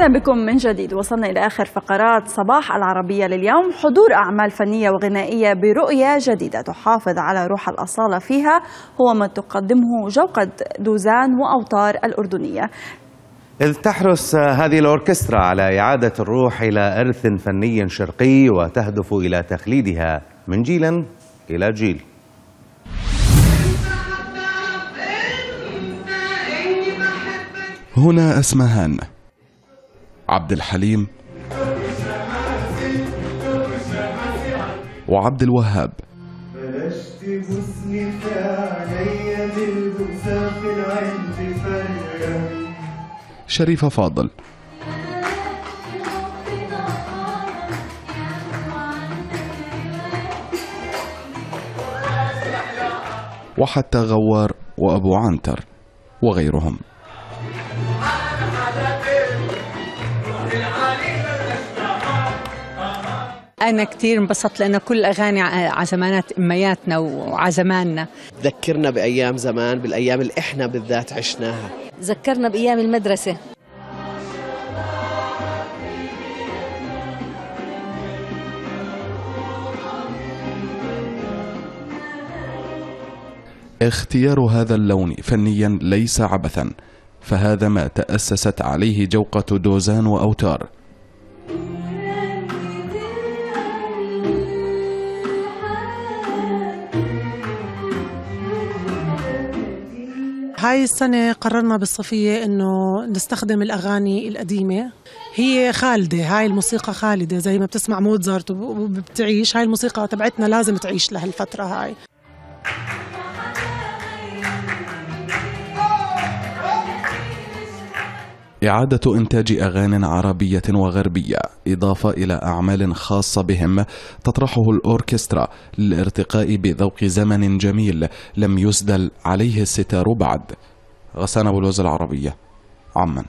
أهلا بكم من جديد وصلنا إلى آخر فقرات صباح العربية لليوم حضور أعمال فنية وغنائية برؤية جديدة تحافظ على روح الأصالة فيها هو ما تقدمه جوقة دوزان وأوتار الأردنية إذ تحرص هذه الأوركسترا على إعادة الروح إلى إرث فني شرقي وتهدف إلى تخليدها من جيل إلى جيل هنا أسمهان عبد الحليم وعبد الوهاب شريفة فاضل وحتى غوار وأبو عنتر وغيرهم أنا كثير انبسطت لأنه كل على عزمانات أمياتنا وعزماننا ذكرنا بأيام زمان بالأيام اللي إحنا بالذات عشناها ذكرنا بأيام المدرسة اختيار هذا اللون فنيا ليس عبثا فهذا ما تأسست عليه جوقة دوزان وأوتار هاي السنة قررنا بالصفية إنه نستخدم الأغاني القديمة هي خالدة هاي الموسيقى خالدة زي ما بتسمع موتزارت وبتعيش هاي الموسيقى تبعتنا لازم تعيش لهالفترة هاي إعادة إنتاج أغان عربية وغربية إضافة إلى أعمال خاصة بهم تطرحه الأوركسترا للارتقاء بذوق زمن جميل لم يسدل عليه الستار بعد غسان أبو العربية عمن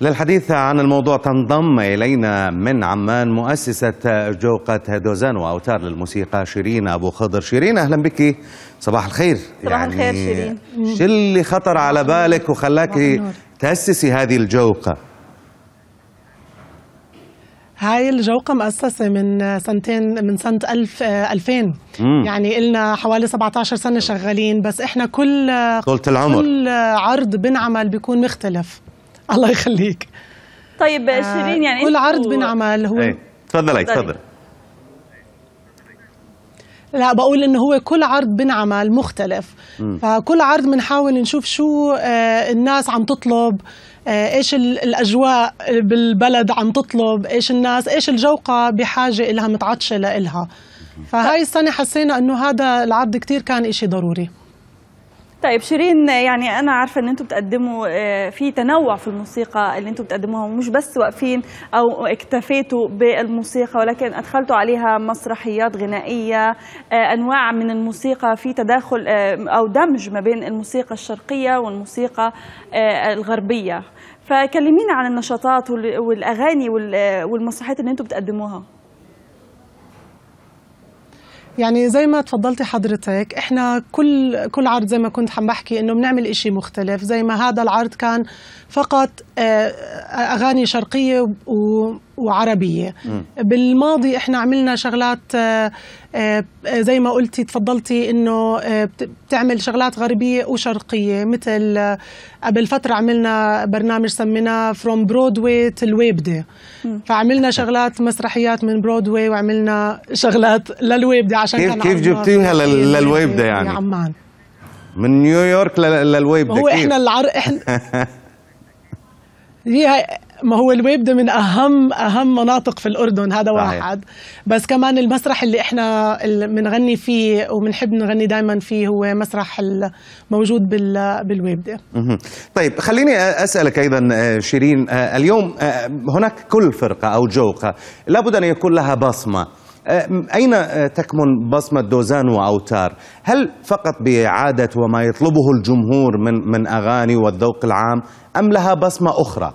للحديث عن الموضوع تنضم إلينا من عمان مؤسسة جوقة دوزان وأوتار للموسيقى شيرين أبو خضر شيرين أهلا بك صباح الخير صباح يعني الخير شيرين شو اللي خطر على بالك وخلاك تأسسي هذه الجوقة هاي الجوقة مؤسسة من سنتين من سنة 1000 2000 يعني إلنا حوالي 17 سنة شغالين بس إحنا كل طولة العمر كل عرض بنعمل بيكون مختلف الله يخليك طيب آه، شيرين يعني والعرض و... بنعمل هو إيه، تفضلي تفضلي لا بقول انه هو كل عرض بنعمل مختلف م. فكل عرض بنحاول نشوف شو آه، الناس عم تطلب آه، ايش الاجواء بالبلد عم تطلب ايش الناس ايش الجوقه بحاجه إلها متعطشه لها فهاي السنه حسينا انه هذا العرض كتير كان شيء ضروري طيب شيرين يعني انا عارفه ان انتم بتقدموا آه، في تنوع في الموسيقى اللي انتم بتقدموها ومش بس واقفين او اكتفيتوا بالموسيقى ولكن ادخلتوا عليها مسرحيات غنائيه آه، انواع من الموسيقى في تداخل آه، او دمج ما بين الموسيقى الشرقيه والموسيقى الغربيه فكلمينا عن النشاطات والاغاني والمسرحيات اللي انتم بتقدموها يعني زي ما تفضلتي حضرتك احنا كل كل عرض زي ما كنت عم بحكي انه بنعمل إشي مختلف زي ما هذا العرض كان فقط آه، اغاني شرقيه و وعربيه م. بالماضي احنا عملنا شغلات آه، آه، زي ما قلتي تفضلتي انه آه، بتعمل شغلات غربيه وشرقيه مثل قبل فتره عملنا برنامج سميناه فروم برودواي للويبده فعملنا شغلات مسرحيات من برودواي وعملنا شغلات للويبده عشان كيف كيف جبتيها للويبده يعني عمان من نيويورك للويبده هو كيف؟ احنا العر احنا هي ما هو الويب ده من اهم اهم مناطق في الاردن هذا واحد بس كمان المسرح اللي احنا بنغني فيه وبنحب نغني دائما فيه هو مسرح الموجود بالويب ده طيب خليني اسالك ايضا شيرين اليوم هناك كل فرقه او جوقه لابد ان يكون لها بصمه أين تكمن بصمة دوزان وأوتار؟ هل فقط بإعادة وما يطلبه الجمهور من من أغاني والذوق العام أم لها بصمة أخرى؟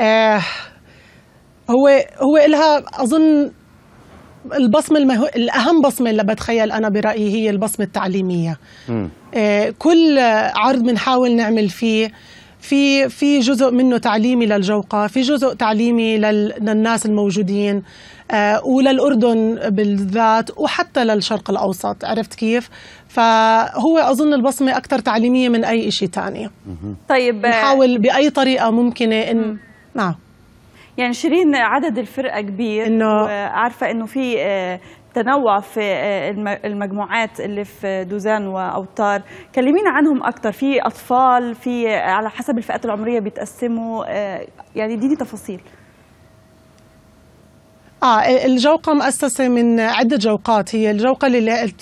آه هو هو لها اظن البصمه المه... الاهم بصمه اللي بتخيل انا برايي هي البصمه التعليميه آه كل عرض بنحاول نعمل فيه في في جزء منه تعليمي للجوقة في جزء تعليمي لل... للناس الموجودين آه وللأردن بالذات وحتى للشرق الأوسط عرفت كيف فهو أظن البصمة أكثر تعليمية من أي شيء تاني طيب آه، نحاول بأي طريقة ممكنة إن نعم يعني شيرين عدد الفرقه كبير انه عارفه انه في آه، تنوع في آه، المجموعات اللي في دوزان واوتار كلمينا عنهم اكتر في اطفال في على حسب الفئات العمريه بيتقسموا آه، يعني اديني تفاصيل اه الجوقه مؤسسه من عده جوقات هي الجوقه اللي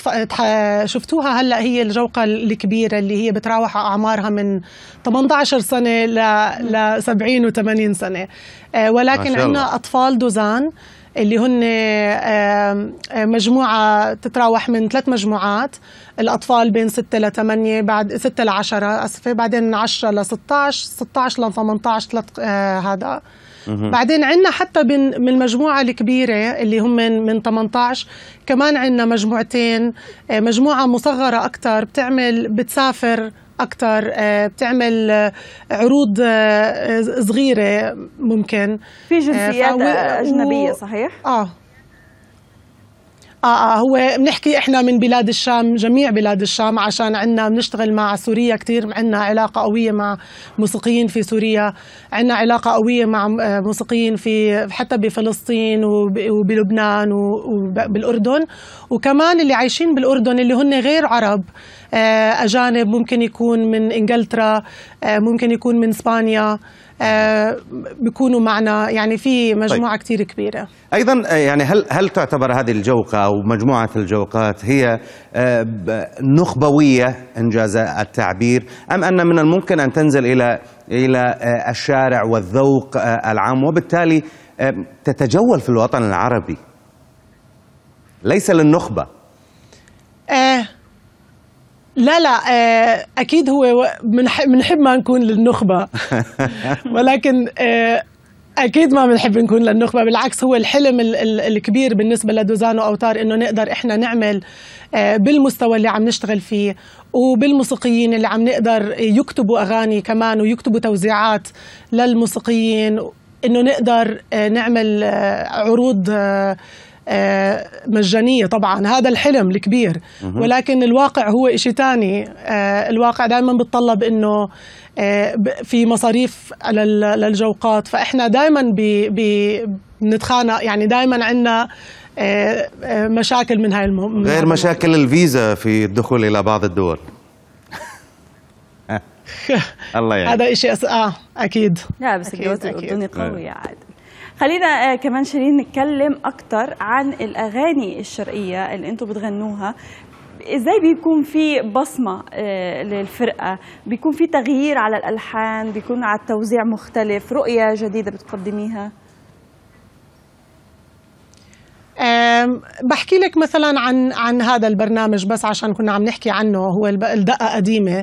شفتوها هلا هي الجوقه الكبيره اللي هي بتراوح اعمارها من 18 سنه ل 70 و80 سنه آه، ولكن عندنا اطفال دوزان اللي هن مجموعة تتراوح من ثلاث مجموعات الأطفال بين 6 ل 8 بعد 6 ل 10 أسفة بعدين 10 ل 16 16 ل 18 ثلاث آه، هذا بعدين عندنا حتى من المجموعة الكبيرة اللي هم من, من 18 كمان عندنا مجموعتين آه، مجموعة مصغرة أكثر بتعمل بتسافر اكثر آه، بتعمل آه، عروض آه، صغيره ممكن في جنسيات اجنبيه صحيح اه آه, آه هو بنحكي احنا من بلاد الشام جميع بلاد الشام عشان عندنا بنشتغل مع سوريا كثير عندنا علاقه قويه مع موسيقيين في سوريا عندنا علاقه قويه مع آه، موسيقيين في حتى بفلسطين وبلبنان وبالاردن وكمان اللي عايشين بالاردن اللي هن غير عرب آه، اجانب ممكن يكون من انجلترا آه، ممكن يكون من اسبانيا آه، بيكونوا معنا يعني في مجموعه طيب. كثير كبيره ايضا آه، يعني هل هل تعتبر هذه الجوقه او مجموعه الجوقات هي آه، نخبويه ان جاز التعبير ام ان من الممكن ان تنزل الى الى الشارع والذوق العام وبالتالي تتجول في الوطن العربي ليس للنخبه لا لا آه، اكيد هو بنحب ما نكون للنخبه ولكن آه، اكيد ما بنحب نكون للنخبه بالعكس هو الحلم الكبير بالنسبه لدوزانو اوتار انه نقدر احنا نعمل آه، بالمستوى اللي عم نشتغل فيه وبالموسيقيين اللي عم نقدر يكتبوا اغاني كمان ويكتبوا توزيعات للموسيقيين انه نقدر نعمل عروض آه، مجانية طبعا هذا الحلم الكبير ولكن الواقع هو شيء ثاني آه، الواقع دائما بتطلب انه آه، في مصاريف للجوقات فاحنا دائما بنتخانق يعني دائما عندنا مشاكل من هاي المهم غير مشاكل الفيزا في الدخول الى بعض الدول الله يعني هذا شيء أس... اه اكيد لا بس الجواز الاردني قوي يعني خلينا آه، كمان شيرين نتكلم اكتر عن الاغاني الشرقيه اللي انتم بتغنوها ازاي بيكون في بصمه آه، للفرقه بيكون في تغيير على الالحان بيكون على التوزيع مختلف رؤيه جديده بتقدميها بحكي لك مثلا عن عن هذا البرنامج بس عشان كنا عم نحكي عنه هو الدقه قديمه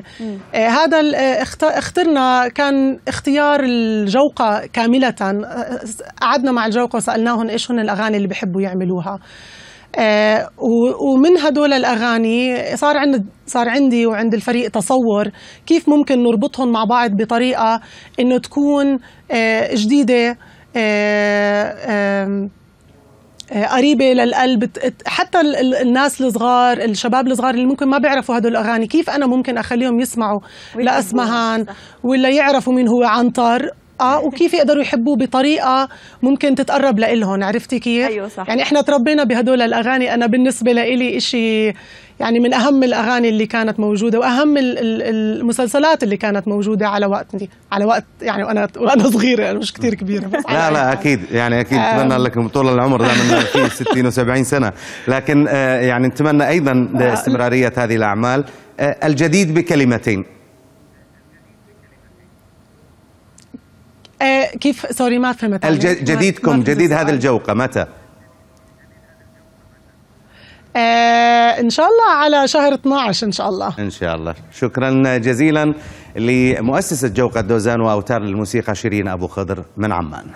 أه، هذا أه، اخترنا كان اختيار الجوقه كامله أه، قعدنا مع الجوقه وسالناهم ايش هن الاغاني اللي بحبوا يعملوها آه ومن هدول الاغاني صار عند صار عندي وعند الفريق تصور كيف ممكن نربطهم مع بعض بطريقه انه تكون آه جديده آه آه، قريبه للقلب حتى الناس الصغار الشباب الصغار اللي ممكن ما بيعرفوا هدول الاغاني كيف انا ممكن اخليهم يسمعوا لاسمهان ولا يعرفوا مين هو عنتر اه وكيف يقدروا يحبوه بطريقه ممكن تتقرب لإلهم عرفتي كيف أيوة صح. يعني احنا تربينا بهدول الاغاني انا بالنسبه لإلي شيء يعني من اهم الاغاني اللي كانت موجوده واهم المسلسلات اللي كانت موجوده على وقتي على وقت يعني وانا وانا صغيره يعني مش كثير كبيره بس لا لا اكيد يعني اكيد آه. اتمنى لكم طول العمر دائما في 60 و70 سنه لكن آه، يعني نتمنى ايضا آه، استمراريه هذه الاعمال الجديد بكلمتين كيف سوري ما فهمت الجديدكم جديد, ما جديد هذه الجوقه متى؟ آه ان شاء الله على شهر 12 ان شاء الله ان شاء الله شكرا جزيلا لمؤسسه جوقه دوزان واوتار للموسيقى شيرين ابو خضر من عمان